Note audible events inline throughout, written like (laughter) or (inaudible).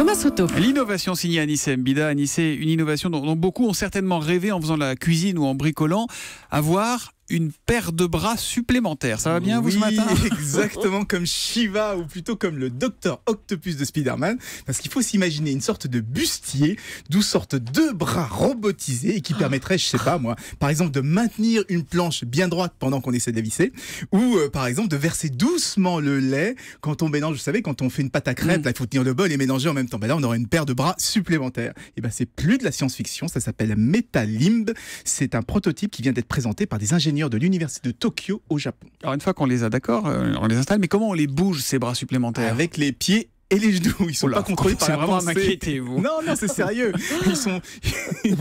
Thomas Soto. L'innovation signée Nice Mbida. Anissé, une innovation dont, dont beaucoup ont certainement rêvé en faisant la cuisine ou en bricolant. Avoir une paire de bras supplémentaires. Ça va bien, vous, ce matin (laughs) Exactement comme Shiva, ou plutôt comme le docteur Octopus de Spider-Man, parce qu'il faut s'imaginer une sorte de bustier d'où sortent deux bras robotisés et qui permettraient, je sais pas moi, par exemple de maintenir une planche bien droite pendant qu'on essaie de la visser, ou euh, par exemple de verser doucement le lait quand on mélange, vous savez, quand on fait une pâte à crêpes, mm. là, il faut tenir le bol et mélanger en même temps. Ben là, on aurait une paire de bras supplémentaires. Et eh ben, c'est plus de la science-fiction, ça s'appelle Metalimb. C'est un prototype qui vient d'être présenté par des ingénieurs de l'université de Tokyo au Japon. Alors une fois qu'on les a d'accord, euh, on les installe, mais comment on les bouge ces bras supplémentaires Avec les pieds et les genoux. Ils sont pas contrôlés par la vraiment pensée. Vous. Non, non, c'est sérieux. Ils sont. (laughs) Il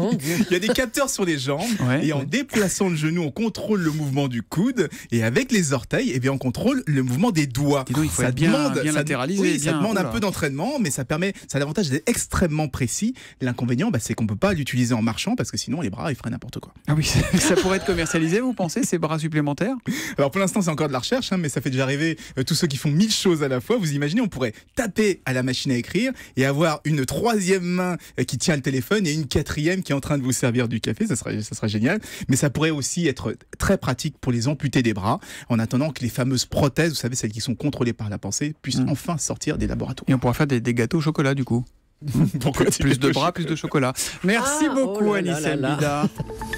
y a des capteurs sur les jambes et en déplaçant le genou, on contrôle le mouvement du coude et avec les orteils, et eh bien, on contrôle le mouvement des doigts. il faut ça demande, bien, bien latéralisé, oui, ça demande un peu d'entraînement, mais ça permet, ça a l'avantage d'être extrêmement précis. L'inconvénient, bah, c'est qu'on peut pas l'utiliser en marchant parce que sinon les bras ils feraient n'importe quoi. Ah oui, (laughs) ça, pourrait être commercialisé, vous pensez, ces bras supplémentaires Alors pour l'instant, c'est encore de la recherche, hein, mais ça fait déjà arriver euh, tous ceux qui font mille choses à la fois. Vous imaginez, on pourrait taper à la machine à écrire et avoir une troisième main euh, qui tient le téléphone et une quatrième qui est en train de vous servir du café. Ça serait sera génial. Mais ça pourrait aussi être très pratique pour les amputés des bras en attendant que les fameuses prothèses, vous savez, celles qui sont contrôlées par la pensée, puissent mm. enfin sortir des laboratoires. Et on pourra faire des, gâteaux au chocolat du coup. (laughs) plus de bras, plus de chocolat. Merci ah, beaucoup, oh Alice (laughs)